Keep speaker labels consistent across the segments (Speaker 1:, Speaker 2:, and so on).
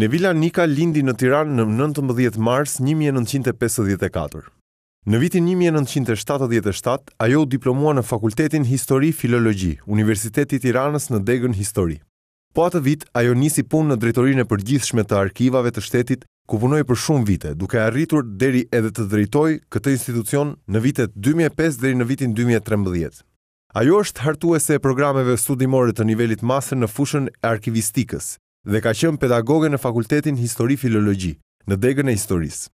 Speaker 1: Nevila Nika lindi në Tiran në 19 mars 1954. Në vitin 1977, ajo u diplomua në Fakultetin Histori Filologi, Universiteti Tiranës në Degën Histori. Po atë vit, ajo nisi pun në drejtorinë e përgjithshme të arkivave të shtetit, ku punoi për shumë vite, duke arritur deri edhe të drejtoj këtë institucion në vitet 2005 deri në vitin 2013. Ajo është hartuese e programeve studimore të nivelit master në fushën e arkivistikës, dhe ka qenë pedagoge në Fakultetin Histori Filologji, në degën e historisë.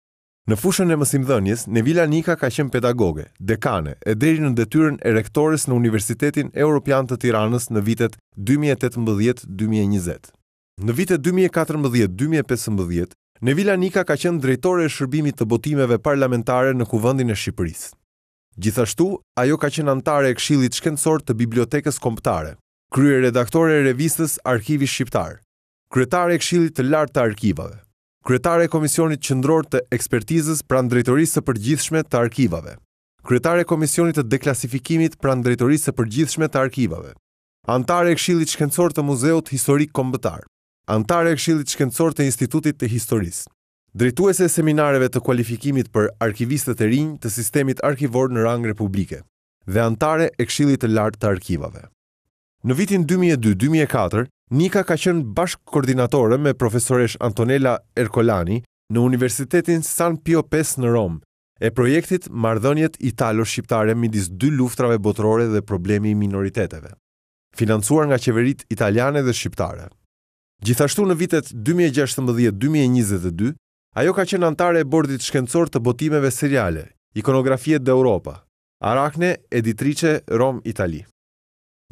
Speaker 1: Në fushën e mësimdhënies, Nevila Nika ka qenë pedagoge, dekane e deri në detyrën e rektores në Universitetin Europian të Tiranës në vitet 2018-2020. Në vitet 2014-2015, Nevila Nika ka qenë drejtore e shërbimit të botimeve parlamentare në kuvendin e Shqipërisë. Gjithashtu, ajo ka qenë antare e kshilit shkendësor të bibliotekës komptare, krye redaktore e revistës Arkivi Shqiptar kryetar i Këshillit të Lartë të Arkivave, kryetar i Komisionit Qendror të Ekspertizës pranë Drejtorisë së Përgjithshme të Arkivave, kryetar i Komisionit të Deklasifikimit pranë Drejtorisë së Përgjithshme të Arkivave, antar i Këshillit Shkencor të Muzeut Historik Kombëtar, antar i Këshillit Shkencor të Institutit të Historisë, drejtuese e seminareve të kualifikimit për arkivistët e rinj të sistemit arkivor në rang republike dhe antare e kshilit të lartë të arkivave. Në vitin 2002-2004, Nika ka qenë bashk koordinatore me profesoresh Antonella Ercolani në Universitetin San Pio V në Rom, e projektit Mardhënjet Italo-Shqiptare midis dy luftrave botërore dhe problemi i minoriteteve, financuar nga qeverit italiane dhe shqiptare. Gjithashtu në vitet 2016-2022, ajo ka qenë antare e bordit shkencor të botimeve seriale, ikonografie dhe Europa, Arachne, editrice Rom Italië.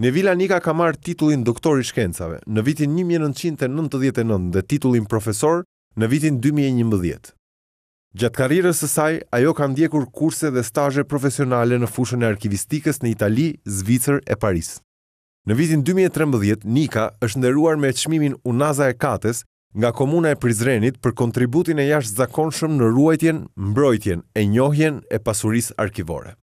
Speaker 1: Nevila Nika ka marrë titullin doktor i shkencave në vitin 1999 dhe titullin profesor në vitin 2011. Gjatë karrierës së saj, ajo ka ndjekur kurse dhe stazhe profesionale në fushën e arkivistikës në Itali, Zvicër e Paris. Në vitin 2013, Nika është nderuar me çmimin Unaza e Katës nga komuna e Prizrenit për kontributin e jashtëzakonshëm në ruajtjen, mbrojtjen e njohjen e pasurisë arkivore.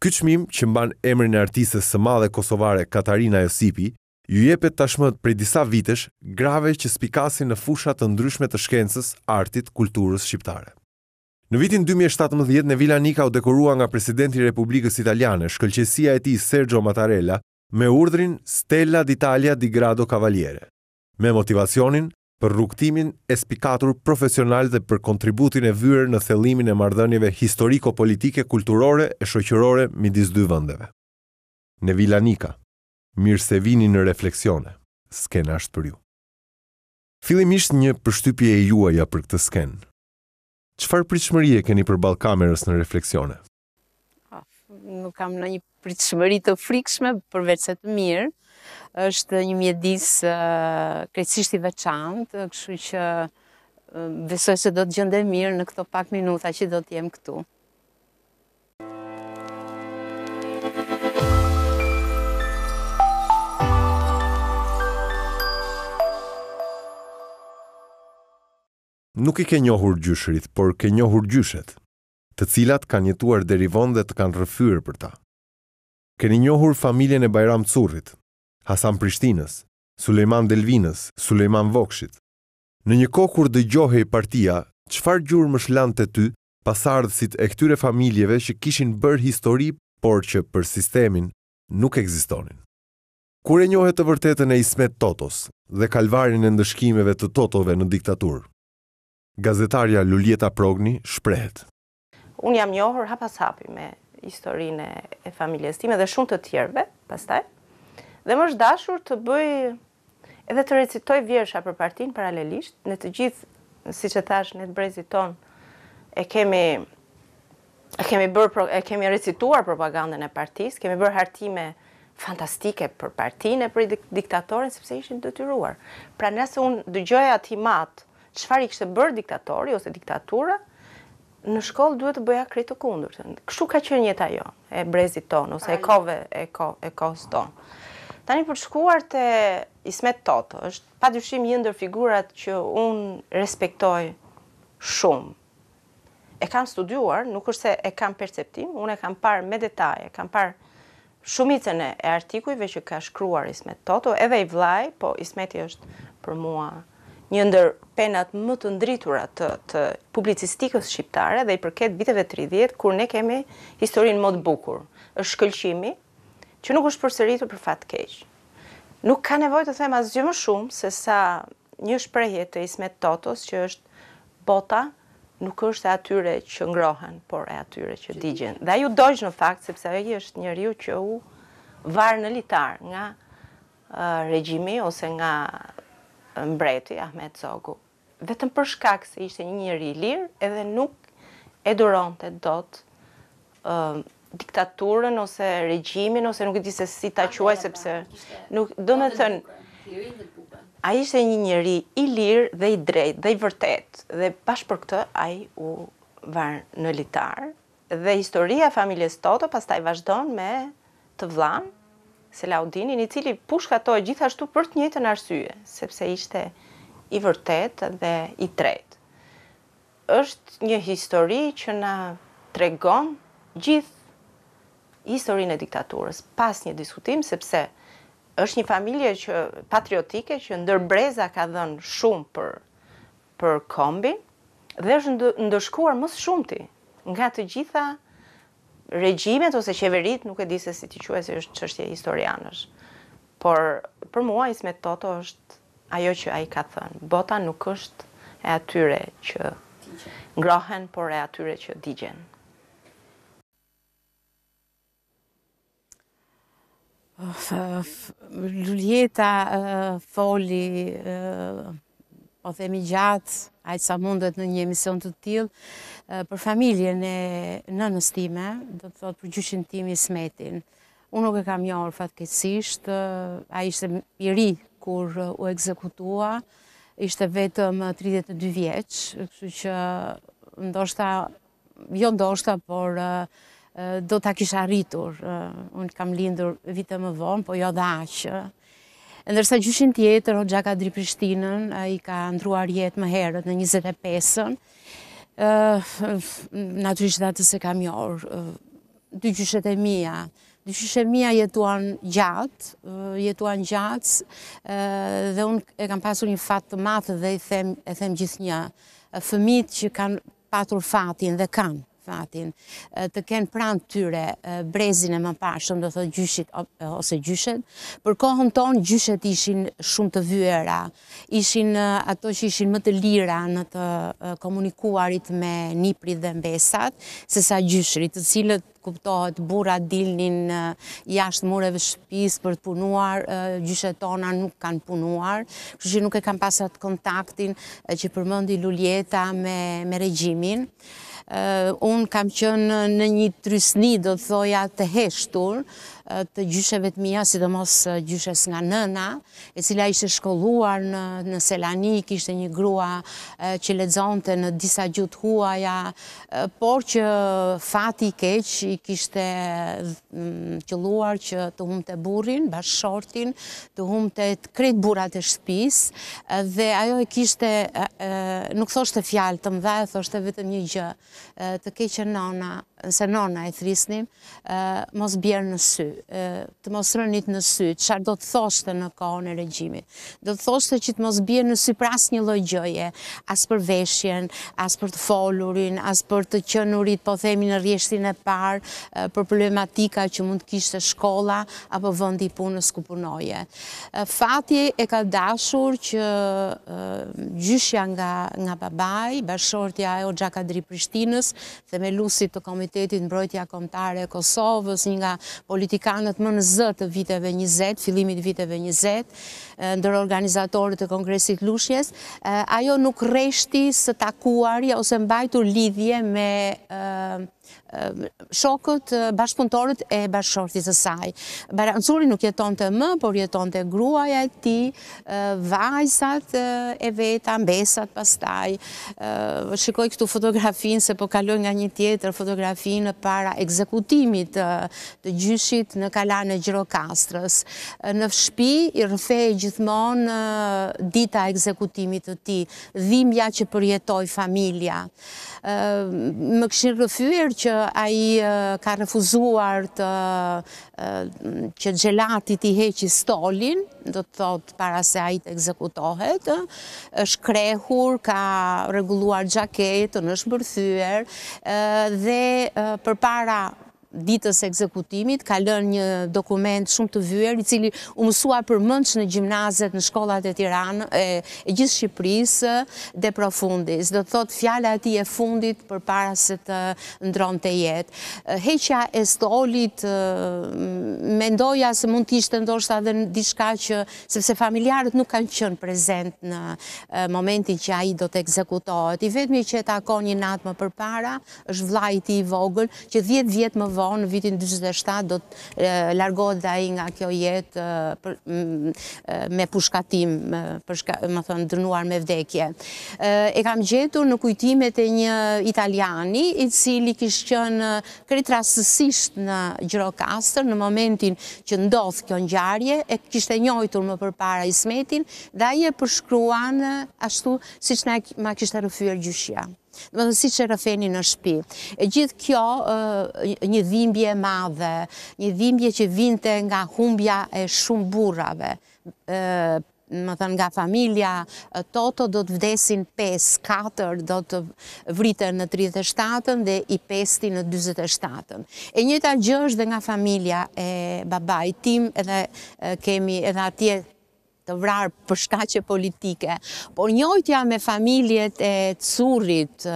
Speaker 1: Ky çmim që mban emrin e artistes së madhe kosovare Katarina Josipi, ju jepet tashmë për disa vitesh grave që spikasin në fusha të ndryshme të shkencës, artit, kulturës shqiptare. Në vitin 2017 në Vila Nika u dekorua nga presidenti i Republikës Italiane, shkëlqësia e tij Sergio Mattarella, me urdhrin Stella d'Italia di Grado Cavaliere, me motivacionin për rukëtimin e spikatur profesional dhe për kontributin e vyrë në thellimin e marrëdhënieve historiko-politike, kulturore e shoqërore midis dy vendeve. Në Vilanika, mirë se vini në refleksione. Skena është për ju. Fillimisht një përshtypje e juaja për këtë skenë. Çfarë e keni për kamerës në refleksione?
Speaker 2: nuk kam në një pritshmëri të frikshme, përveç të mirë është një mjedis krejtësisht i veçantë, kështu që besoj se do të gjendem mirë në këto pak minuta që do të jem këtu.
Speaker 1: Nuk i ke njohur gjyshrit, por ke njohur gjyshet, të cilat kanë jetuar deri vonë dhe të kanë rëfyrë për ta. Keni njohur familjen e Bajram Currit? Hasan Prishtinës, Suleiman Delvinës, Suleiman Vokshit. Në një kohë kur dëgjohej partia, qëfar gjurë më shlanë të ty pasardhësit e këtyre familjeve që kishin bërë histori, por që për sistemin nuk ekzistonin. Kur e njohet të vërtetën e Ismet Totos dhe kalvarin e ndëshkimeve të Totove në diktaturë? Gazetarja Luljeta Progni shprehet.
Speaker 3: Unë jam njohër hapas hapi me historinë e familjes time dhe shumë të tjerve, pastaj, Dhe më është dashur të bëj edhe të recitoj vjersha për partin paralelisht, në të gjithë, si që thash, në të brezit ton, e kemi e kemi bërë, e kemi recituar propagandën e partis, kemi bërë hartime fantastike për partin e për diktatorin, sepse ishin detyruar. Pra nëse unë dëgjoja ati mat, qëfar i kështë bërë diktatori ose diktatura, në shkollë duhet të bëja kritë të kundur. Kështu ka qënë jetë jo, e brezit ton, ose e kove, e ko, e kove, e Tani për shkuar të Ismet Toto, është pa dyshim një ndër figurat që unë respektoj shumë. E kam studuar, nuk është se e kam perceptim, unë e kam parë me detaje, kam parë shumicën e artikujve që ka shkruar Ismet Toto, edhe i vlaj, po Ismeti është për mua një ndër penat më të ndritura të, të publicistikës shqiptare dhe i përket viteve 30, kur ne kemi historinë më të bukur. është shkëllqimi, që nuk është përsëritur për fat keq. Nuk ka nevojë të them asgjë më shumë se sa një shprehje të Ismet Totos që është bota nuk është e atyre që ngrohen, por e atyre që digjen. Dhe ajo doj në fakt sepse ai është njeriu që u var në litar nga uh, regjimi ose nga mbreti Ahmet Zogu. Vetëm për shkak se ishte një njëri i lirë, edhe nuk e duronte dot ë diktaturën ose regjimin ose nuk e di se si ta quaj sepse pra, nuk do të thënë ai ishte një njeri i lirë dhe i drejtë dhe i vërtetë dhe bash për këtë ai u var në litar dhe historia e familjes Toto pastaj vazhdon me të vllan Selaudinin i cili pushkatoi gjithashtu për të njëjtën arsye sepse ishte i vërtetë dhe i drejtë është një histori që na tregon gjithë historinë e diktaturës, pas një diskutim, sepse është një familje që patriotike që ndër breza ka dhënë shumë për për kombin dhe është ndëshkuar më shumë ti nga të gjitha regjimet ose qeveritë, nuk e di se si ti quhet se është çështje historianësh. Por për mua Ismet Toto është ajo që ai ka thënë, bota nuk është e atyre që ngrohen, por e atyre që digjen.
Speaker 2: Luljeta foli, po themi gjatë, ajtë sa mundet në një emision të tilë, për familjen e në nëstime, do të thotë për gjyqin tim i smetin. Unë nuk e kam njërë fatkesisht, a ishte i ri kur u ekzekutua, ishte vetëm 32 vjeqë, kështu që ndoshta, jo ndoshta, por do të kisha arritur. Unë kam lindur vite më vonë, po jo dhe ashë. Ndërsa gjyshin tjetër, o Gjaka Dri Prishtinën, i ka ndruar jetë më herët në 25-ën. Natërish dhe atës e kam jorë. Dy gjyshet e mija, dy gjyshet e mija jetuan gjatë, jetuan gjatë, dhe unë e kam pasur një fatë të matë dhe e them gjithë një. Fëmit që kanë patur fatin dhe kanë, fatin, të kenë pran tyre brezin e më pashëm, do thë gjyshit ose gjyshet, për kohën tonë gjyshet ishin shumë të vyera, ishin ato që ishin më të lira në të komunikuarit me nipri dhe mbesat, se sa gjyshrit, të cilët kuptohet bura dilnin jashtë mureve shpis për të punuar, gjyshe tona nuk kanë punuar, kështë që nuk e kanë pasat kontaktin që përmëndi lulljeta me regjimin. Unë kam qënë në një trysni, do të thoja, të heshtur, të gjysheve të mija, si të mos gjyshes nga nëna, e cila ishte shkolluar në Selanik, ishte një grua që ledzonte në disa gjutë huaja, por që fati i keq i kishte qëlluar që të hum të burin, bashortin, të hum të krejt burat e shpis, dhe ajo i kishte, nuk thoshte fjalë të mdhe, thoshte vetëm një gjë, të keqë nëna, nëse nona e thrisnim, mos bjerë në sy, të mos rënit në sy, qarë do të thoshtë në kohën e regjimit. Do të thoshtë që të mos bjerë në sy pras një lojgjoje, as për veshjen, as për të folurin, as për të qënurit, po themi në rjeshtin e par, për problematika që mund të kishtë shkolla, apo vëndi punës ku punoje. Fati e ka dashur që gjyshja nga babaj, bashortja e o gjakadri Prishtinës, dhe me lusit të komit komitetit në brojtja komtare e Kosovës, një nga politikanët më në zërë të viteve 20, filimit viteve 20, ndër organizatorit e kongresit lushjes, ajo nuk reshti së takuarja ose mbajtur lidhje me shokët bashkëpuntorët e bashkëshortit e saj. Baranësuri nuk jeton të më, por jeton të gruaja e ti, vajzat e veta, mbesat pastaj. Shikoj këtu fotografin se po kaloj nga një tjetër fotografin para ekzekutimit të gjyshit në kalane Gjirokastrës. Në shpi i rëfej gjithë gjithmonë dita ekzekutimit të ti, dhimja që përjetoj familja. Më këshin rëfyrë që aji ka refuzuar të që gjelatit i heqi stolin, do të thotë para se aji të ekzekutohet, është krehur, ka reguluar gjaketën, është bërthyër, dhe për para ditës ekzekutimit, ka lën një dokument shumë të vyër, i cili u mësua për mëndës në gjimnazet, në shkollat e tiran, e gjithë Shqipërisë dhe profundis. Do të thotë fjala ati e fundit për para se të ndronë të jetë. Heqja e stolit, me ndoja se mund të ishte ndoshta dhe në dishka që, sepse familjarët nuk kanë qënë prezent në momentin që a i do të ekzekutohet. I vetëmi që e takon një natë më për para, është vlajti i vogël, që 10 vjetë më vonë, vitin 27, do të largohet dhe aji nga kjo jet me pushkatim, më thonë, dërnuar me vdekje. E kam gjetur në kujtimet e një italiani, i cili kishë qënë kretë rastësisht në Gjirokastër, në momentin që ndodhë kjo njarje, e kishë të njojtur më për para i smetin, dhe aje e përshkruan ashtu si që nga kishë të rëfyër gjyshja dhe më dhësi që rëfeni në shpi. E gjithë kjo një dhimbje madhe, një dhimbje që vinte nga humbja e shumë burave, më thënë nga familja, toto do të vdesin 5, 4 do të vritën në 37 dhe i 5-ti në 27-ën. E njëta gjësh dhe nga familja e babaj tim edhe kemi edhe atje të vrarë për shkache politike, por njojtja me familjet e Curit,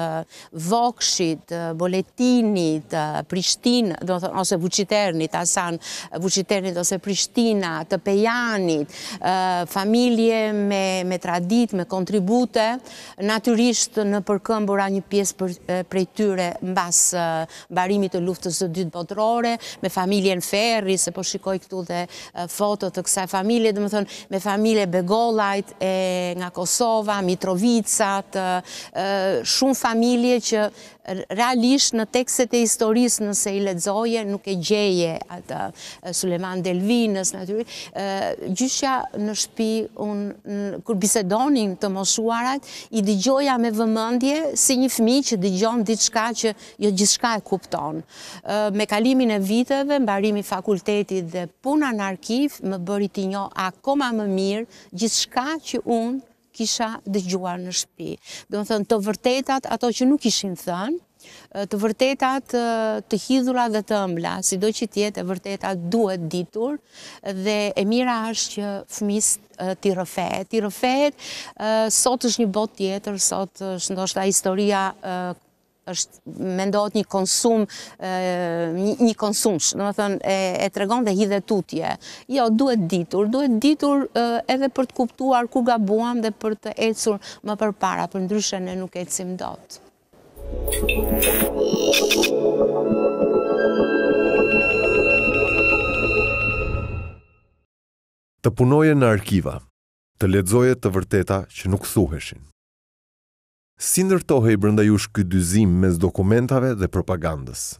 Speaker 2: Vokshit, Boletinit, Prishtin, do ose vuciternit, Asan vuciternit ose Prishtina, të Pejanit, familje me, me tradit, me kontribute, naturisht në përkëmbura një pjesë për, prej tyre mbas barimit të luftës të dytë botërore, me familjen Ferri, se po shikoj këtu dhe fotot të kësaj familje, dhe më thonë, me familje familje Begolajt, nga Kosova, Mitrovicat, shumë familje që realisht në tekstet e historisë nëse i ledzoje, nuk e gjeje atë Suleman Delvinës, gjyshja në shpi, kur bisedonin të moshuarat, i digjoja me vëmëndje si një fmi që digjon diçka që jo gjithka e kupton. Me kalimin e viteve, mbarimi fakultetit dhe puna në arkiv, më bëri ti njo akoma më mi mirë, gjithë shka që unë kisha dëgjuar në shpi. Do më thënë, të vërtetat ato që nuk ishin thënë, të vërtetat të hidhura dhe të ëmbla, si do që tjetë, të vërtetat duhet ditur, dhe e mira është që fëmis të rëfet. Të rëfet, sot është një bot tjetër, sot është ndoshta historia është mendohet një konsum, një konsum, në më thënë, e tregon dhe hidhe tutje. Jo, duhet ditur, duhet ditur edhe për të kuptuar ku ga buam dhe për të ecur më për para, për ndryshën e nuk ecim dot.
Speaker 1: Të punoje në arkiva, të ledzoje të vërteta që nuk thuheshin. Si ndërtohej brenda jush ky dyzim mes dokumentave dhe propagandës?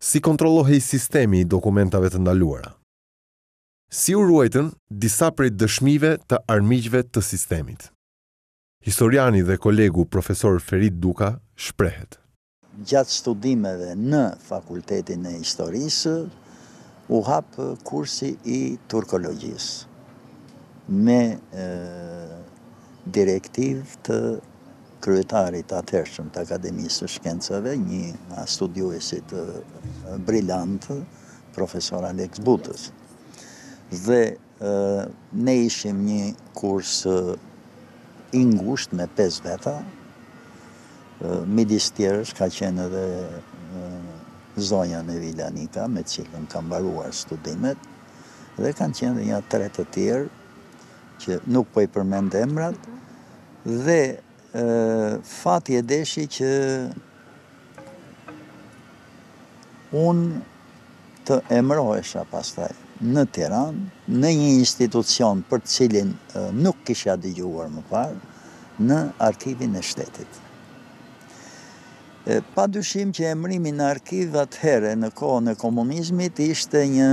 Speaker 1: Si kontrollohej sistemi i dokumentave të ndaluara? Si u ruajtën disa prej dëshmive të armiqve të sistemit? Historiani dhe kolegu profesor Ferit Duka shprehet.
Speaker 4: Gjatë studimeve në fakultetin e historisë, u hapë kursi i turkologjisë me e, direktiv të kryetarit atërshëm të Akademisë Shkencëve, një studiuesit brillantë, profesor Alex Butës. Dhe ne ishim një kurs ingusht me 5 veta, midis tjerës ka qenë edhe zonja në Vilanika, me cilën kam baruar studimet, dhe kanë qenë dhe një tretë të tjerë, që nuk po i përmend emrat, dhe fati e deshi që unë të emrohesha pastaj në Tiran, në një institucion për të cilin nuk kisha digjuar më parë, në arkivin e shtetit. Pa dyshim që emrimi në arkiv atë herë në kohën e komunizmit ishte një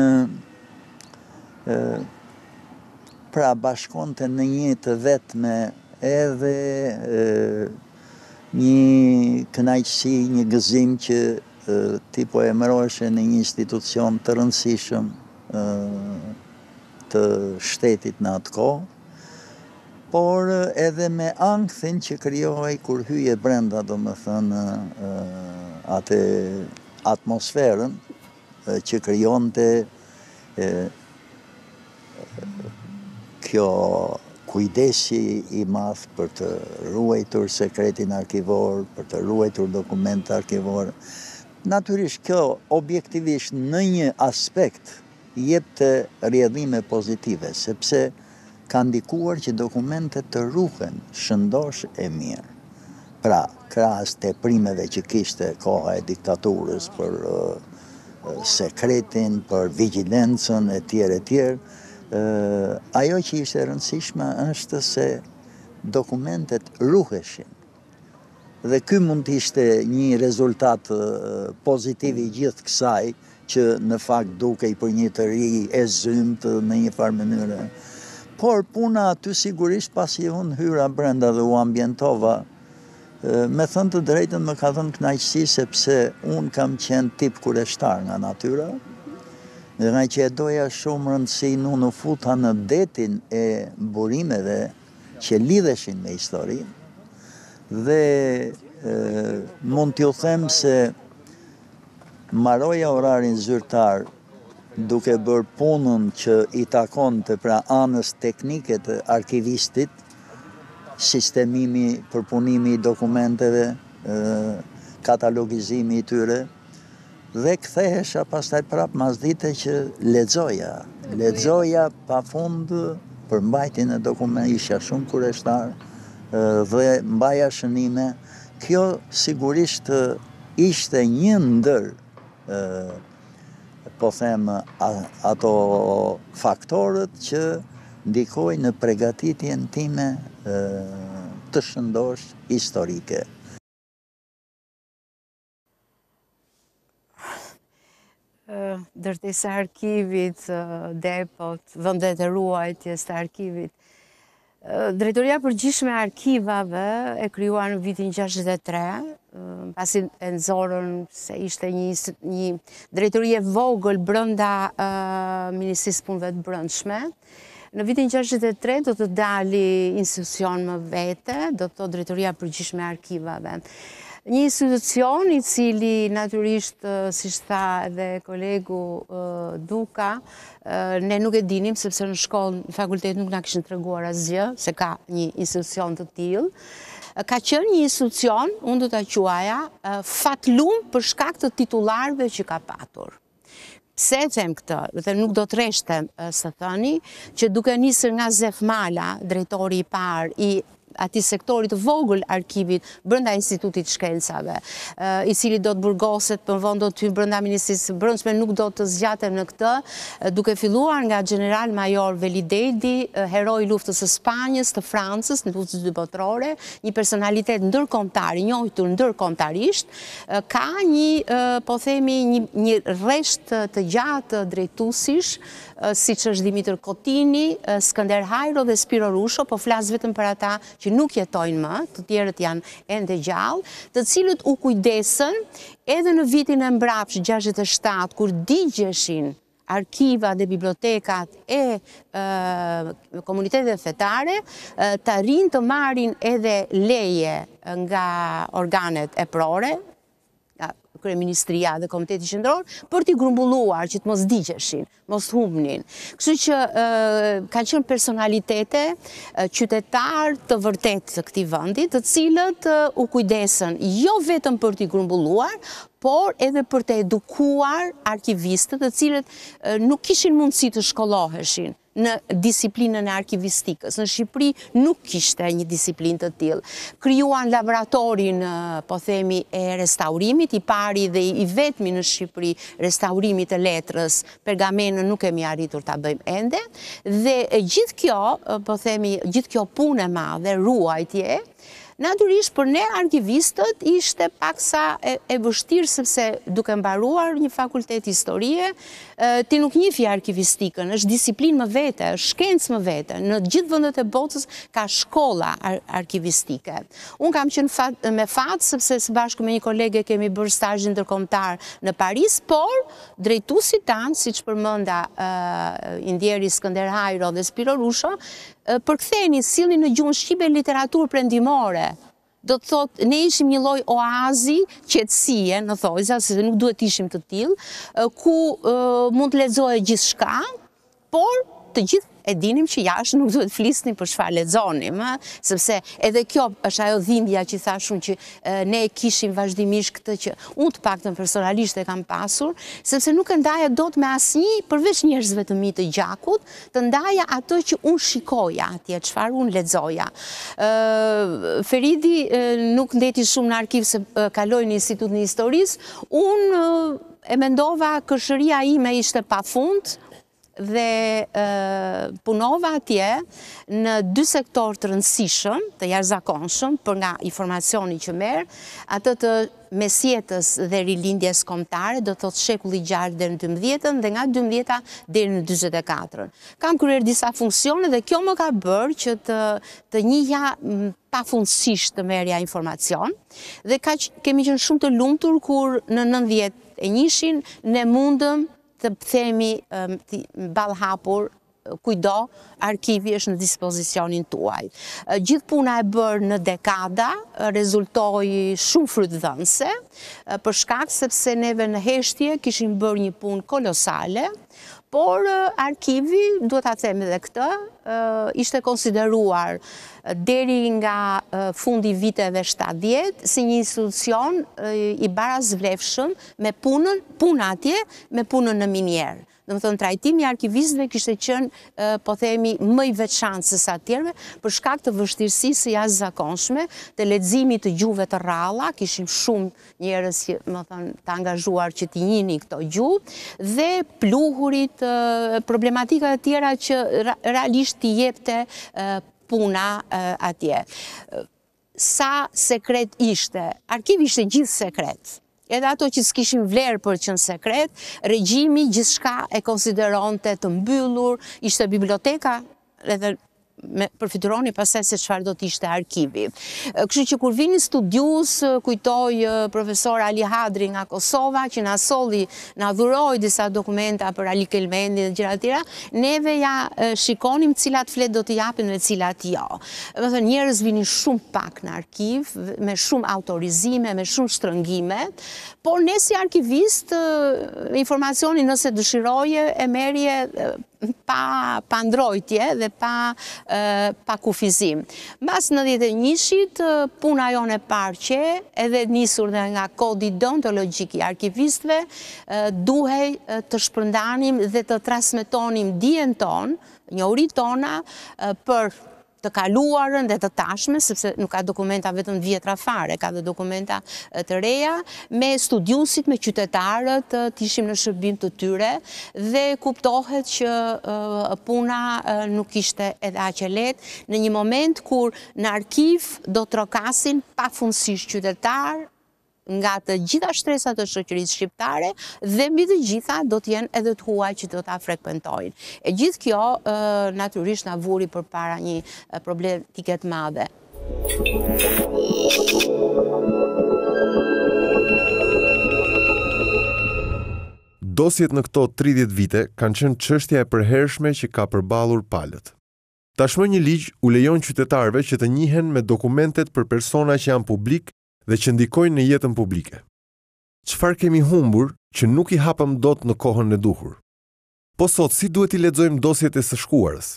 Speaker 4: pra bashkonte në një të vetë me edhe një kënajqësi, një gëzim që ti po e mërojshë në një institucion të rëndësishëm të shtetit në atë kohë, por edhe me angëthin që kryoj kur hyje brenda, do më thënë, atë atmosferën që kryon të kjo kujdesi i math për të ruajtur sekretin arkivor, për të ruajtur dokument arkivor. Naturisht, kjo objektivisht në një aspekt jep të rjedhime pozitive, sepse ka ndikuar që dokumentet të ruhen shëndosh e mirë. Pra, kras të primeve që kishte koha e diktaturës për uh, uh, sekretin, për vigilencën e tjere tjere, ajo që ishte rëndësishme është se dokumentet ruheshin. Dhe këj mund të ishte një rezultat pozitiv i gjithë kësaj që në fakt dukej për një të ri e zymët në një farë mënyrë. Por puna aty sigurisht pasi unë hyra brenda dhe u ambientova, me thënë të drejtën më ka thënë knajqësi sepse unë kam qenë tip kureshtar nga natyra, nga që e doja shumë rëndësi në në futa në detin e burimeve që lidheshin me historinë, dhe mund t'ju them se maroja orarin zyrtar duke bërë punën që i takon të pra anës teknike të arkivistit, sistemimi përpunimi i dokumenteve, katalogizimi i tyre, dhe këthehesha pas taj prap mas dite që ledzoja. Ledzoja pa fundë për mbajtin e dokument, isha shumë kureshtar dhe mbaja shënime. Kjo sigurisht ishte një ndër, po them, ato faktorët që ndikoj në pregatitjen time të shëndosh historike.
Speaker 2: dërtisë arkivit, depot, vëndet e ruajt, të arkivit. Drejtoria për gjishme arkivave e kryua në vitin 63, pasin e nëzorën se ishte një drejtorie vogël brënda Ministrisë punëve të Brëndshme. Në vitin 63 do të dali institucion më vete, do të drejtoria për gjishme arkivave një institucion i cili naturisht, si shta dhe kolegu Duka, ne nuk e dinim, sepse në shkollë, në fakultet nuk nga kishën të reguar asgjë, se ka një institucion të tilë, ka qënë një institucion, unë të të quaja, fatlum për shkak të titularve që ka patur. Pse qëmë këtë, dhe nuk do të reshtem së thëni, që duke njësër nga Zef Mala, drejtori i par i ati sektorit vogël arkivit brënda institutit shkencave, eh, i cili do të burgoset për vënd do të brënda ministrisë së brëndshme, nuk do të zgjatëm në këtë, eh, duke filluar nga General Major Velidedi, eh, heroj luftës e Spanjës, të Francës, në luftës dë një personalitet ndërkomtari, një ojtur ndërkomtarisht, ka një, po themi, një reshtë të gjatë drejtusish, si që është Dimitër Kotini, Skander Hajro dhe Spiro Rusho, po flasë vetëm për ata që nuk jetojnë më, të tjerët janë ende gjallë, të cilët u kujdesën edhe në vitin e mbrapsh 67, kur digjeshin arkiva dhe bibliotekat e komunitetet fetare, të rinë të marin edhe leje nga organet e prore, kreministria dhe komiteti qëndror për t'i grumbulluar që t'mos digjeshin, mos humnin. Kështu që ka qënë personalitete qytetar të vërtet të këti vëndit të cilët u kujdesen jo vetëm për t'i grumbulluar, por edhe për të edukuar arkivistët të cilët nuk kishin mundësi të shkoloheshin në disiplinën e arkivistikës. Në Shqipëri nuk kishte një disiplin të tilë. Kryuan laboratorin, po themi, e restaurimit, i pari dhe i vetmi në Shqipëri restaurimit e letrës, pergamenën nuk kemi arritur të bëjmë ende, dhe gjithë kjo, po themi, gjithë kjo punë e madhe, ruajtje, Naturisht, për ne arkivistët ishte pak sa e vështirë, sepse duke mbaruar një fakultet historie, ti nuk një fjarë arkivistikën, është disiplin më vete, është shkencë më vete, në gjithë vëndët e botës ka shkolla arkivistike. Unë kam qënë me fatë, sëpse së bashku me një kolege kemi bërë stajin tërkomtar në Paris, por drejtusit tanë, si që përmënda Indjeri, Skënder Hajro dhe Spiro Rusho, për këtheni, në gjunë Shqipe literaturë prendimore, do të thot, ne ishim një loj oazi, qëtësie, në thojza, se nuk duhet ishim të tilë, ku mund të lezojë gjithë shka, por të gjithë e dinim që jashtë nuk duhet flisni për shfar le sepse edhe kjo është ajo dhimbja që thashun që ne e kishim vazhdimish këtë që unë të pak të personalisht e kam pasur, sepse nuk e ndaja do të me asni përveç njërzve të mi të gjakut, të ndaja ato që unë shikoja atje, që unë ledzoja. Feridi nuk ndeti shumë në arkiv se kaloj në institut në historisë, unë e mendova këshëria i me ishte pa fundë, dhe punova atje në dy sektor të rëndësishëm të jarëzakonshëm për nga informacioni që merë, atë të mesjetës dhe rilindjes komtare, do të të shekulli gjarë dhe në 12 dhe nga 12 dhe në 24. Kam kryer disa funksione dhe kjo më ka bërë që të, të njëja pa funksisht të merja informacion dhe kemi qënë shumë të lumëtur kur në 90 e njëshin ne mundëm të pëthemi balhapur kujdo, arkivi është në dispozicionin tuaj. Gjithë puna e bërë në dekada, rezultoj shumë frytë për përshkak sepse neve në heshtje kishim bërë një punë kolosale, por arkivi, duhet atë themi dhe këtë, ishte konsideruar deri nga fundi viteve 70 si një institucion i barazvrefshëm me punën, punatje me punën në minjerë dhe më thonë trajtimi arkivistëve kishtë e qënë po themi mëj veçanë se sa tjerve, për shkak të vështirësi se jasë zakonshme, të ledzimi të gjuve të ralla, kishim shumë njerës më thonë të angazhuar që t'i njini këto gju, dhe pluhurit problematika të tjera që realisht t'i jepte puna atje. Sa sekret ishte? Arkiv ishte gjithë sekretë edhe ato që s'kishin vlerë për qënë sekret, regjimi gjithë shka e konsideron të të mbyllur, ishte biblioteka, edhe përfituroni pase se qëfar do t'ishte arkivi. Kështu që kur vini studius, kujtoj profesor Ali Hadri nga Kosova, që në asoli në dhuroj disa dokumenta për Ali Kelmendi dhe gjera tira, neve ja shikonim cilat flet do t'japin dhe cilat jo. Më thë njerës vini shumë pak në arkiv, me shumë autorizime, me shumë shtrëngime, por ne si arkivist informacioni nëse dëshiroje, e merje pa ndrojtje dhe pa kufizim. Mas në djetë njëshit, puna jo në parqe, edhe njësur dhe nga kodi dontologjik i arkivistve, duhej të shpërndanim dhe të transmitonim dijen ton, një uri tona, për të kaluarën dhe të tashme, sepse nuk ka dokumenta vetëm vjetra fare, ka dhe dokumenta të reja, me studiusit, me qytetarët, të ishim në shërbim të tyre, dhe kuptohet që puna nuk ishte edhe aqelet, në një moment kur në arkiv do të rokasin pa funësish qytetarë, nga të gjitha shtresat të shëqërit shqiptare dhe mbi të gjitha do t'jen edhe t'huaj që do t'a frekpentojnë. E gjithë kjo naturisht në vuri për para një problem tiket madhe.
Speaker 1: Dosjet në këto 30 vite kanë qënë qështja e përhershme që ka përbalur palët. Tashmë një ligjë u lejon qytetarve që të njihen me dokumentet për persona që janë publik dhe që ndikojnë në jetën publike. Qëfar kemi humbur që nuk i hapëm dot në kohën në duhur? Po sot, si duhet i ledzojmë dosjet e së shkuarës?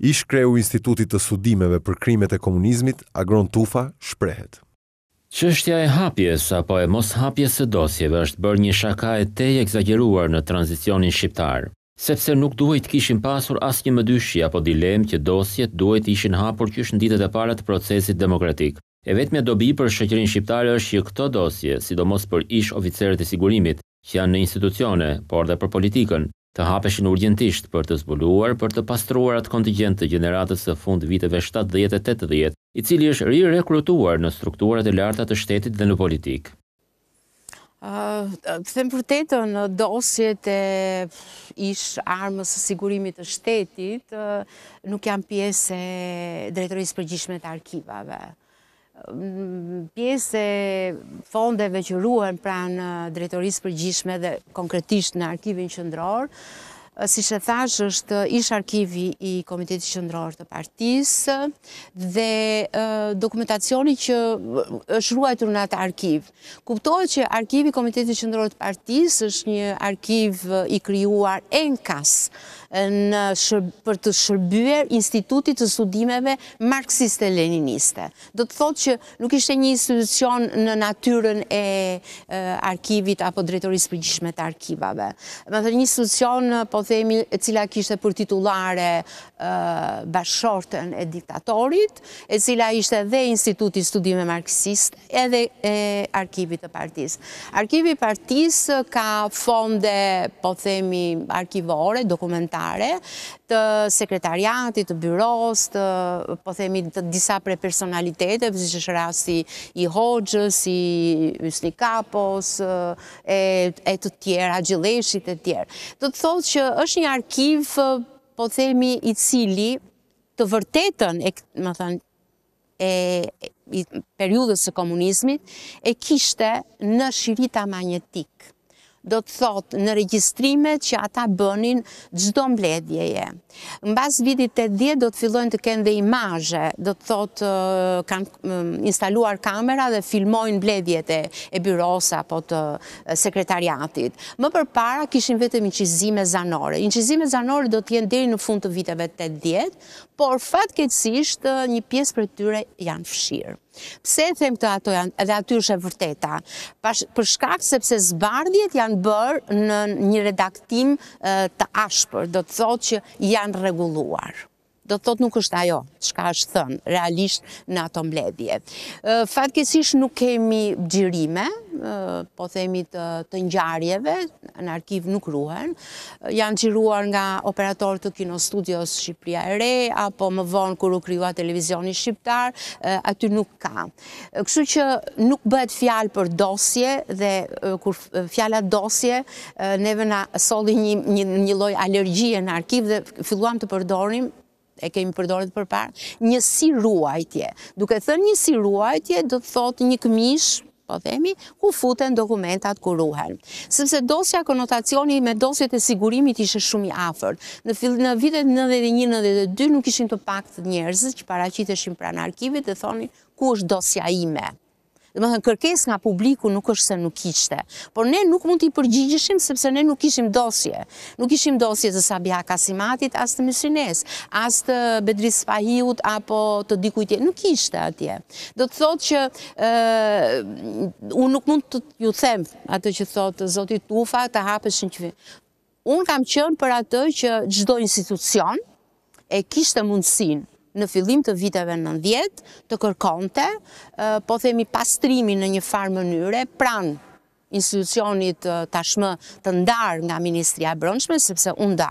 Speaker 1: Ish kreu institutit të sudimeve për krimet e komunizmit, agron tufa, shprehet.
Speaker 5: Qështja e hapjes apo e mos hapjes e dosjeve është bërë një shaka e te e exageruar në transicionin shqiptarë, sepse nuk duhet të kishin pasur as një më dyshi apo dilemë që dosjet duhet të ishin hapur që ditët e parat procesit demokratik. E vetëmja dobi për shëqërin shqiptare është që këto dosje, sidomos për ish oficerët e sigurimit, që janë në institucione, por dhe për politikën, të hapeshin urgentisht për të zbuluar, për të pastruar atë kontingent të gjeneratës së fund viteve 70 dhe e i cili është rirë rekrutuar në strukturat e lartat të shtetit dhe në politikë.
Speaker 2: Të themë për të të në dosjet e ish armës së sigurimit të shtetit, nuk janë pjesë e drejtërisë për gjishme të arkivave pjesë fondeve që ruhen pra në drejtorisë përgjishme dhe konkretisht në arkivin qëndrorë, si shë thash, është ish arkivi i Komiteti Qëndrorë të partisë dhe dokumentacioni që është ruajtur në atë arkiv. Kuptohet që arkivi i Komiteti Qëndrorë të partisë është një arkiv i kryuar enkas për të shërbyer institutit të studimeve marxiste-leniniste. Do të thotë që nuk ishte një institucion në natyren e arkivit apo drejtoris përgjishme të arkivave. Më të një institucion, po themi, e cila kishte për titulare bashortën e diktatorit, e cila ishte dhe instituti studime marxist edhe e arkivit të partis. Arkivi partis ka fonde, po themi, arkivore, dokumentare, të sekretariatit, të byros, të, po themi, të disa pre personalitete, përsi që shërasti i Hoxhës, i Ysli Kapos, e, e të tjerë, a e tjerë. Do të thotë që është një arkiv, po themi, i cili të vërtetën, e, më thënë, e, e periudës së komunizmit, e kishte në shirita magnetikë do të thot në regjistrimet që ata bënin gjdo mbledjeje. Në basë vitit të dje do të fillojnë të kende imazhe, do të thot kanë instaluar kamera dhe filmojnë mbledjet e byrosa apo të sekretariatit. Më për para kishin vetëm inqizime zanore. Inqizime zanore do të jenë deri në fund të viteve të por fatke një pjesë për tyre janë fshirë. Pse them të ato janë, edhe aty është e vërteta, për shkak sepse zbardhjet janë bërë në një redaktim të ashpër, do të thotë që janë reguluar do të thot nuk është ajo çka është thënë realisht në ato mbledhje. Fatkesish nuk kemi xhirime, po themi të, të ngjarjeve, në arkiv nuk ruhen. Janë xhiruar nga operatorët të kinostudios Shqipëria e Re apo më vonë kur u kryua televizioni shqiptar, aty nuk ka. Kështu që nuk bëhet fjalë për dosje dhe kur fjala dosje neve na solli një një lloj alergjie në arkiv dhe filluam të përdorim e kemi përdorit për parë, një si ruajtje. Duke thënë një si ruajtje, do të thotë një këmish, po themi, ku futen dokumentat ku ruhen. Sëpse dosja konotacioni me dosjet e sigurimit ishe shumë i afer. Në vitet 91-92 nuk ishin të pak të njerëzit që paracit pranarkivit pranë arkivit dhe thoni, ku është dosja ime? dhe më thënë, kërkes nga publiku nuk është se nuk ishte. Por ne nuk mund t'i përgjigjeshim sepse ne nuk ishim dosje. Nuk ishim dosje të Sabiha Kasimatit, as të Mishines, as të Bedris Fahiut, apo të dikujtje, nuk ishte atje. Do të thotë që unë nuk mund të ju them atë që thotë Zotit Tufa të hapesh në Unë kam qënë për atë që gjdo institucion e kishtë mundësin në fillim të viteve nëndjet të kërkonte, po themi pastrimi në një farë mënyre, pranë institucionit tashmë të ndarë nga Ministria e Brëndshme, sepse unë da,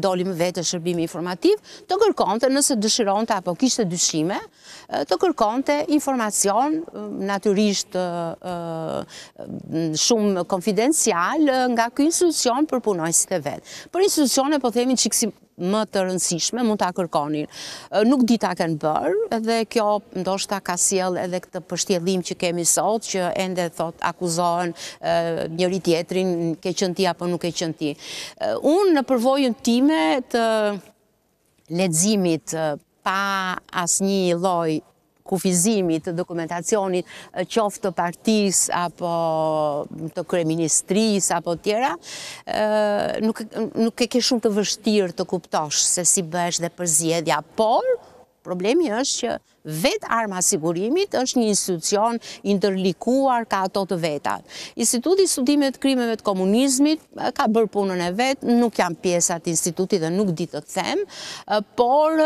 Speaker 2: dolim vete shërbimi informativ, të kërkonte nëse dëshiron të apo kishtë dyshime të kërkonte informacion naturisht shumë konfidencial nga këj institucion për punojësit e vetë. Për institucione, po themi që kësi më të rëndësishme, mund të akërkonin. Nuk dita kënë bërë, dhe kjo ndoshta ka siel edhe këtë pështjelim që kemi sot, që ende thot akuzohen njëri tjetrin, ke qënti apo nuk ke qënti. Unë në përvojën time të ledzimit pa asnjë lloj kufizimi të dokumentacionit qoftë të partis apo të kreministris apo tjera, nuk, nuk e ke shumë të vështirë të kuptosh se si bësh dhe përzjedja, por problemi është që vet arma sigurimit është një institucion interlikuar ka ato të vetat. Instituti i studimeve të krimeve të komunizmit ka bërë punën e vet, nuk janë pjesa institutit dhe nuk di të them, por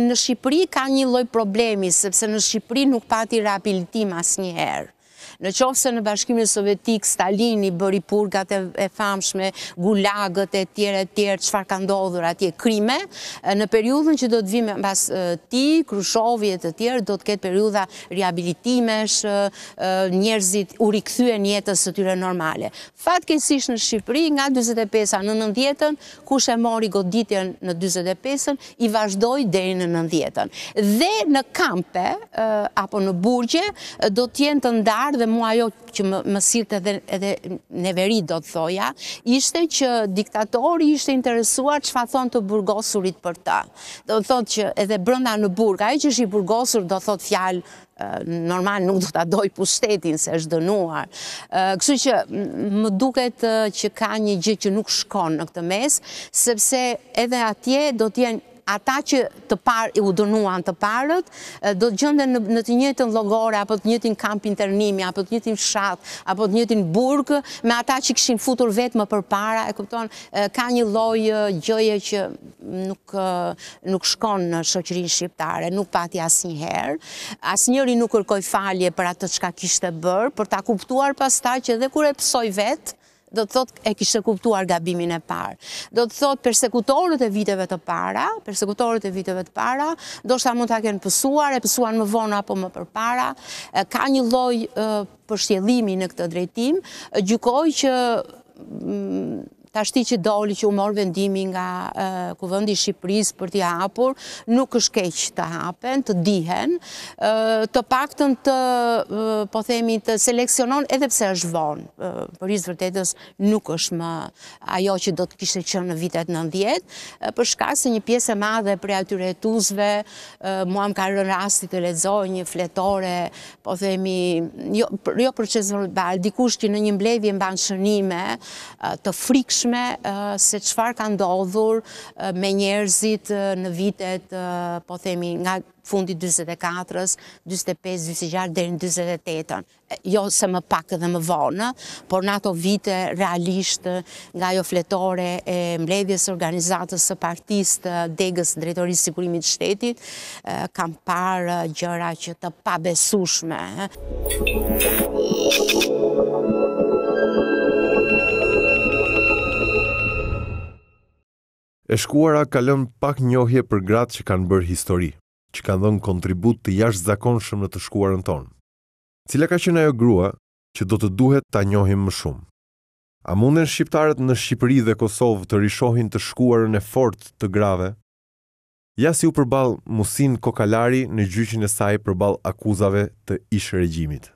Speaker 2: në Shqipëri ka një lloj problemi sepse në Shqipëri nuk pati rehabilitim asnjëherë në qofë se në bashkimin sovjetik, Stalini bëri purgat e famshme, gulagët e tjere tjere, qëfar ka ndodhur atje krime, në periudhën që do të vime mbas ti, krushovje e tjere, do të ketë periudha rehabilitimesh, njerëzit u rikëthyë njetës të tyre normale. Fatë kësish në Shqipëri, nga 25-a në 90-ën, kush e mori goditjen në 25-ën, i vazhdoj deri në 90-ën. Dhe në kampe, apo në burgje, do tjenë të ndarë dhe mua ajo që më, më edhe, edhe veri, do të thoja, ishte që diktatori ishte interesuar që fa thonë të burgosurit për ta. Do të thotë që edhe brënda në burg, ajo që është i burgosur do të thotë fjalë normal nuk do të adoj pushtetin se është dënuar. Kështu që më duket që ka një gjë që nuk shkon në këtë mes, sepse edhe atje do t'jen ata që të parë i udënuan të parët, do të gjënde në të njëtën logore, apo të njëtën kamp internimi, apo të njëtën shatë, apo të njëtën burgë, me ata që këshin futur vetë më për para, e këpëton, ka një lojë gjëje që nuk shkon në shëqërin shqiptare, nuk pati asë njëherë, asë njëri nuk kërkoj falje për atë të qka kishtë të bërë, për ta kuptuar pas ta që edhe kure pësoj vetë, do të thot e kishtë kuptuar gabimin e parë. Do të thot persekutorët e viteve të para, persekutorët e viteve të para, do shta mund të haken pësuar, e pësuar më vonë apo më për para, ka një loj përshjelimi në këtë drejtim, gjukoj që ta shti që doli që u morë vendimi nga kuvëndi Shqipëris për t'i hapur, nuk është keq të hapen, të dihen, të paktën të, po themi, të seleksionon edhe pse është vonë. Për isë vërtetës nuk është më ajo që do të kishtë që në vitet nëndjet, për shka se një piesë e madhe për e atyre e tuzve, mua më ka rënë rasti të ledzoj një fletore, po themi, jo, jo për qezërët balë, dikush që në një mbledhje mba në shënime, të frikshme, përgjithshme se qëfar ka ndodhur me njerëzit në vitet, po themi, nga fundi 24-ës, 25-26, dhe në 28-ën. Jo se më pak dhe më vonë, por në ato vite realisht nga jo fletore e mbledhjes organizatës së partistë degës drejtorisë sigurimit shtetit, kam parë gjëra që të pabesushme.
Speaker 4: Muzikë
Speaker 1: E shkuara ka lënë pak njohje për gratë që kanë bërë histori, që kanë dhënë kontribut të jashtë zakonshëm në të shkuarën tonë. Cila ka qenë ajo grua që do të duhet ta njohim më shumë? A munden shqiptarët në Shqipëri dhe Kosovë të rishohin të shkuarën e fort të grave? Ja si u përbal Musin Kokalari në gjyqin e saj përbal akuzave të ishë regjimit.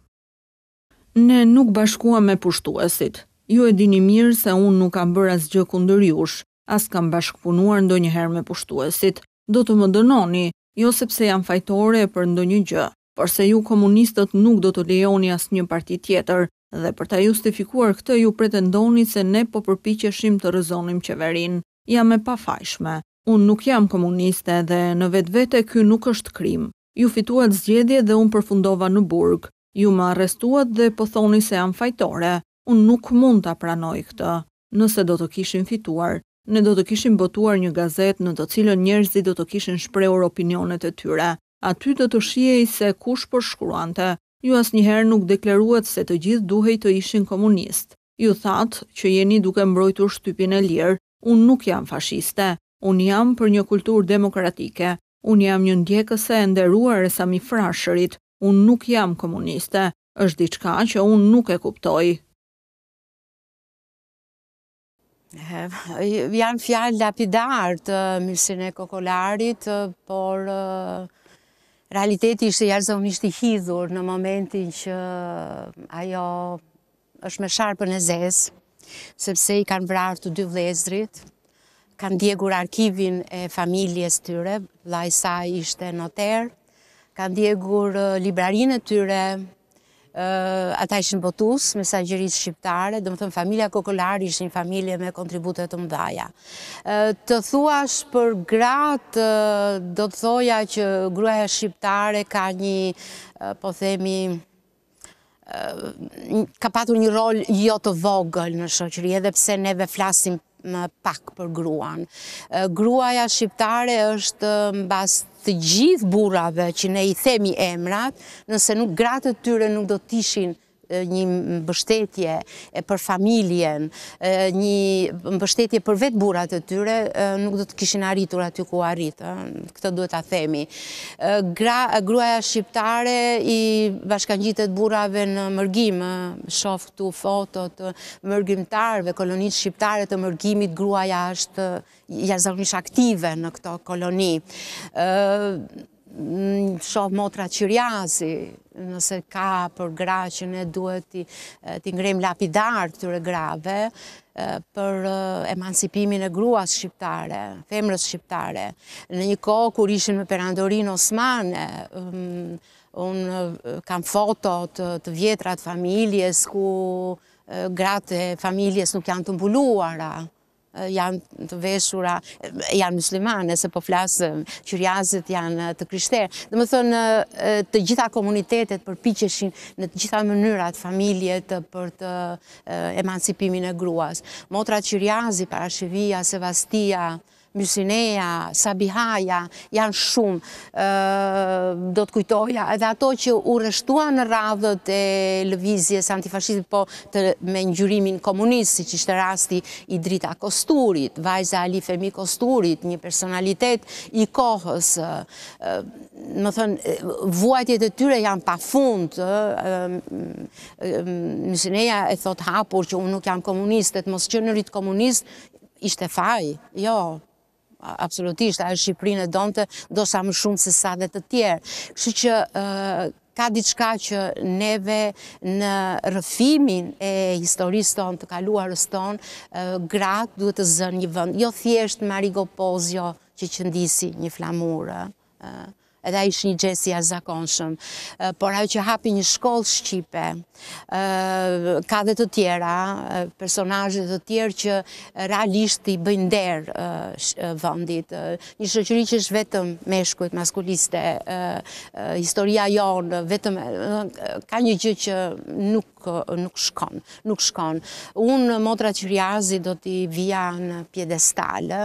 Speaker 5: Ne nuk bashkuam me pushtuesit. Ju e dini mirë se unë nuk kam bërë asgjë kundër jush, as kam bashkëpunuar ndo njëherë me pushtuesit. Do të më dënoni, jo sepse jam fajtore për ndo një gjë, por se ju komunistët nuk do të lejoni as një parti tjetër, dhe për ta justifikuar këtë ju pretendoni se ne po përpiqeshim të rëzonim qeverin. Jam e pafajshme. Unë nuk jam komuniste dhe në vetë vete ky nuk është krim. Ju fituat zgjedje dhe unë përfundova në burg. Ju më arrestuat dhe po thoni se jam fajtore. Unë nuk mund të pranoj këtë. Nëse do të kishim fituar, ne do të kishim botuar një gazet në të cilën njerëzi do të kishin shpreur opinionet e tyre. Aty do të shiej se kush për po shkruante. Ju as njëherë nuk deklaruat se të gjithë duhej të ishin komunist. Ju thatë që jeni duke mbrojtur shtypin e lirë. Unë nuk jam fashiste. Unë jam për një kultur demokratike. Unë jam një ndjekëse e nderuar e sami frashërit. Unë nuk jam komuniste. është diçka që unë nuk e kuptoj,
Speaker 2: Janë fjallë lapidarë të mirësin e kokolarit, por realiteti ishte jashtë zonë i hidhur në momentin që ajo është me sharpën e zezë, sepse i kanë vrarë të dy vlezrit, kanë djegur arkivin e familjes tyre, la i ishte noterë, kanë djegur librarinë tyre, ata ishin botus, mesagjerit shqiptare, dhe më thëmë familia kokëllari ishin familje me kontributet të mdhaja. Të thuash për gratë, do të thoja që gruaja shqiptare ka një, po themi, ka patur një rol jo të vogël në shoqëri, edhe pse neve flasim pak për gruan. Gruaja shqiptare është mbas të gjithë burave që ne i themi emrat, nëse nuk gratët tyre nuk do të ishin një mbështetje për familjen, një mbështetje për vetë burat të tyre, nuk do të kishin arritur aty ku arritë, këtë duhet a themi. Gruaja shqiptare i bashkangjitet burave në mërgim, shofë këtu fotot, mërgimtarve, kolonit shqiptare të mërgimit, gruaja është jazërmish aktive në këto koloni shohë motra qërjazi, nëse ka për gra që ne duhet t'i ngrem lapidar të tëre grave, për emancipimin e gruas shqiptare, femrës shqiptare. Në një kohë kur ishën me perandorin Osmane, unë kam fotot të vjetrat familjes ku gratë e familjes nuk janë të mbuluara, janë të veshura, janë muslimane, se po flasë qëriazit janë të kryshterë. Dhe më thënë, të gjitha komunitetet përpiqeshin në të gjitha mënyrat familjet për të emancipimin e gruas. Motrat qëriazi, parashivia, sevastia, Mysinea, Sabihaja, janë shumë, do të kujtoja, edhe ato që u rështua në radhët e lëvizjes antifashizit, po të me njërimin komunistë, si që ishte rasti i drita kosturit, vajza ali kosturit, një personalitet i kohës, më thënë, vuajtjet e tyre janë pa fund, Mysinea e thot hapur që unë nuk janë komunistët, mos që nërit komunistë, ishte faj, jo, absolutisht, a Shqiprinë e donëte, do sa më shumë se sa dhe të tjerë. Kështë që ka diçka që neve në rëfimin e historisë tonë, të kaluarës tonë, gratë duhet të zënë një vënd. Jo thjeshtë Marigo Pozjo që që ndisi një flamurë, edhe a ishë një gjesia zakonshëm, por ajo që hapi një shkollë shqipe, ka dhe të tjera, personajët të tjerë që realisht i bënder vëndit, një shëqëri që është vetëm meshkujt, maskuliste, historia jonë, vetëm, ka një gjë që nuk shkon, nuk shkon. Unë, motra qëriazi, do t'i vija në pjedestalë,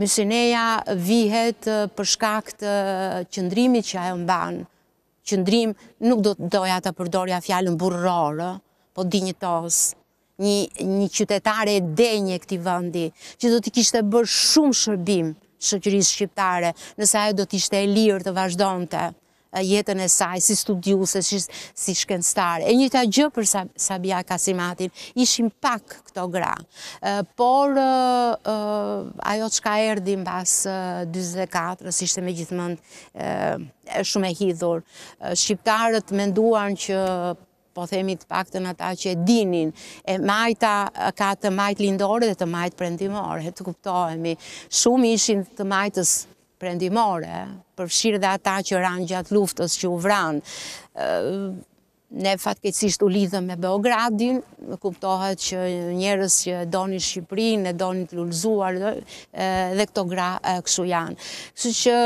Speaker 2: mësineja vihet përshkakt që qëndrimit që ajo mban, qëndrim nuk do të doja të përdorja fjallën burrorë, po dinjitos, një, një qytetare e denje këti vëndi, që do të kishte bërë shumë shërbim shëqërisë shqiptare, nëse ajo do të ishte e lirë të vazhdonte jetën e saj, si studiuse, si shkenstare. E njëta gjë për Sabia Kasimatin, ishim pak këto gra, por ajo që ka erdi në pas 24, ishte me gjithmënd shumë e hidhur. Shqiptarët menduan që po themi të pak të në ta që e dinin, e majta ka të majt lindore dhe të majt prendimore, të kuptohemi, shumë ishin të majtës prendimore, përfshirë dhe ata që ranë gjatë luftës që u vranë. Ne fatkecisht u lidhëm me Beogradin, me kuptohet që njerës që doni Shqiprin, ne doni të lullzuar, dhe këto gra këshu janë. Kështë që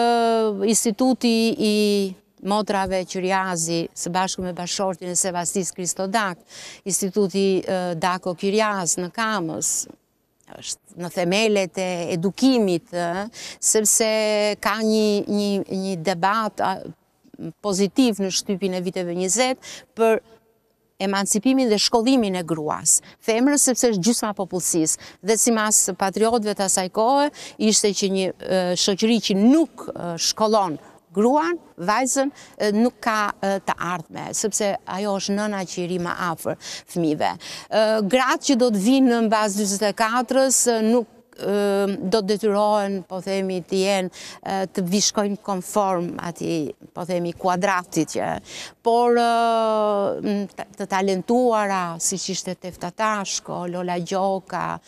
Speaker 2: instituti i motrave që së bashku me bashortin e Sebastis Kristodak, instituti Dako Kyriaz në Kamës, është në themelet e edukimit, sepse ka një debat pozitiv në shtypin e viteve njëzet për emancipimin dhe shkollimin e gruas. Femrë sepse është gjysma popullësis. Dhe si mas patriotve të asajkohe, ishte që një shëqëri që nuk shkollon gruan, vajzën, nuk ka të ardhme, sëpse ajo është nëna që i ri ma afer fëmive. Gratë që do të vinë në bazë 24-ës, nuk do të detyrohen, po themi, të jenë të vishkojnë konform ati, po themi, kuadratit, që. Por të talentuara, si që ishte Teftatashko, Lola Gjoka,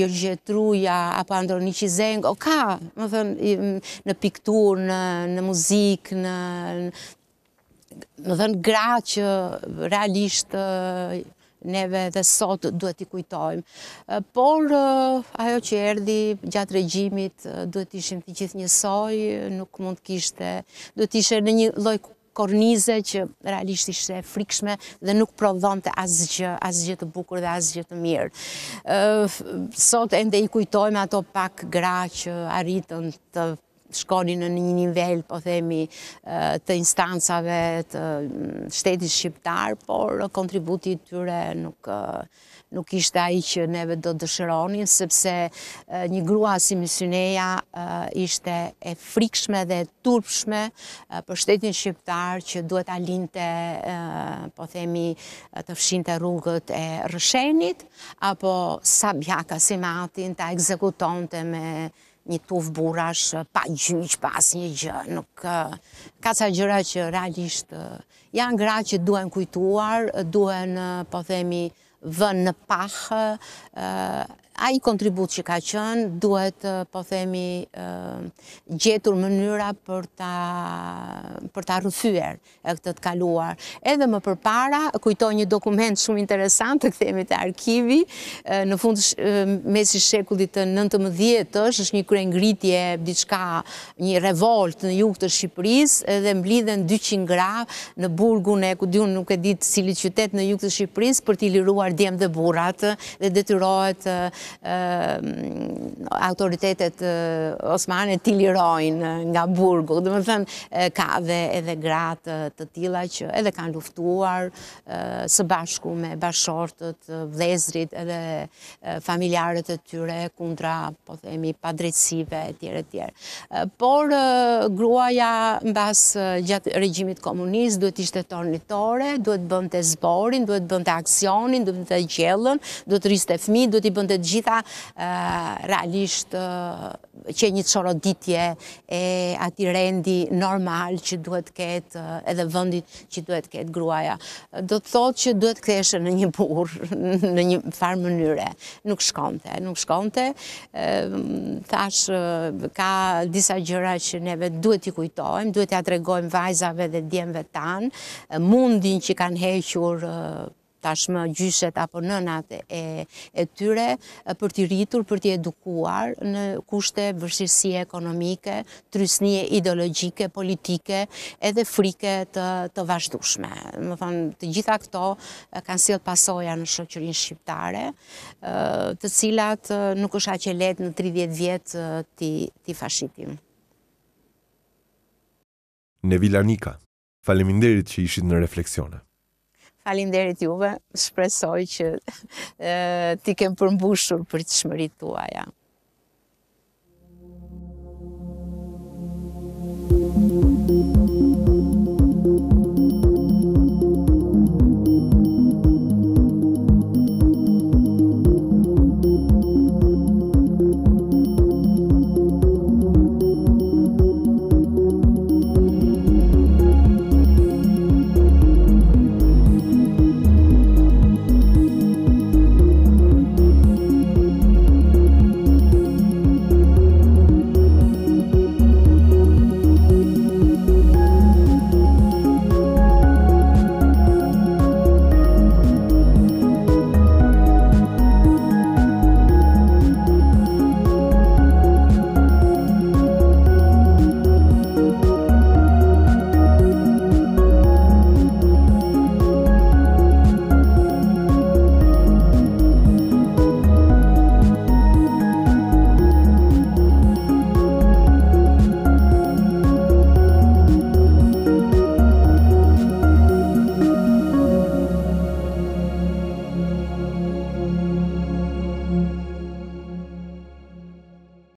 Speaker 2: Jojje Truja, apo Andronici o ka, më thënë, në piktur, në muzik, në... Më dhe në gra që realisht neve dhe sot duhet i kujtojmë. Por, ajo që erdi gjatë regjimit, duhet ishim të gjithë njësoj, nuk mund kishte, duhet ishe në një loj kornize që realisht ishte frikshme dhe nuk prodhon të asgjë, asgjë të bukur dhe asgjë të mirë. Sot ende i kujtojmë ato pak gra që arritën të shkoni në një nivel, po themi, të instancave të mm, shtetit shqiptar, por kontributit tyre nuk nuk ishte aji që neve do të dëshëronin, sepse një grua si misioneja ishte e frikshme dhe turpshme për shtetin shqiptar që duhet a linte, po themi, të fshin të rrugët e rëshenit, apo sabjaka si matin të ekzekutonte me një tuf burash, pa gjyqë, pa asë një gjë, nuk ka ca gjëra që realisht janë gra që duhen kujtuar, duhen, po themi, vën në pahë, i kontribut që ka qënë, duhet, eh, po themi, eh, gjetur mënyra për ta rëfyër e këtë të kaluar. Edhe më përpara, kujtoj një dokument shumë interesant të këthemi të arkivi, eh, në fund mesi shekullit të 19, është një krengritje, diçka një revolt në jukë të Shqipëris, edhe mblidhen 200 grav në burgun e kudion nuk e ditë cili qytet në jukë të Shqipëris për t'i liruar djemë dhe burat dhe detyrojt Ehm, autoritetet osmane t'i lirojnë nga burgu, dhe më thënë ka dhe edhe gratë të tila që edhe kanë luftuar së bashku me bashortët, vlezrit edhe familjarët e tyre kundra, po themi, padrecive e tjere tjere. Por gruaja në basë gjatë regjimit komunist duhet ishte tornitore, duhet bënd të zborin, duhet bënd të aksionin, duhet të gjellën, duhet të riste fmi, duhet i bënd të gjellën, gjitha realisht që një qoroditje e ati rendi normal që duhet ketë edhe vëndit që duhet ketë gruaja. Do të thotë që duhet këtheshe në një burë, në një farë mënyre. Nuk shkonte, nuk shkonte. Thash, ka disa gjëra që neve duhet i kujtojmë, duhet i atregojmë vajzave dhe djemve tanë, mundin që kanë hequrë tashmë gjyshet apo nënat e tyre për t'i rritur, për t'i edukuar në kushte vërshirësi ekonomike, trysnie ideologike, politike, edhe frike të vazhdushme. Më thonë, të gjitha këto kanë të pasoja në shëqërin shqiptare, të cilat nuk është aqelet në 30 vjetë t'i fashitim.
Speaker 1: Nevila faleminderit që ishit në refleksionë.
Speaker 2: Falim derit juve, shpresoj që ti kem përmbushur për të shmërit tua, ja. Thank you.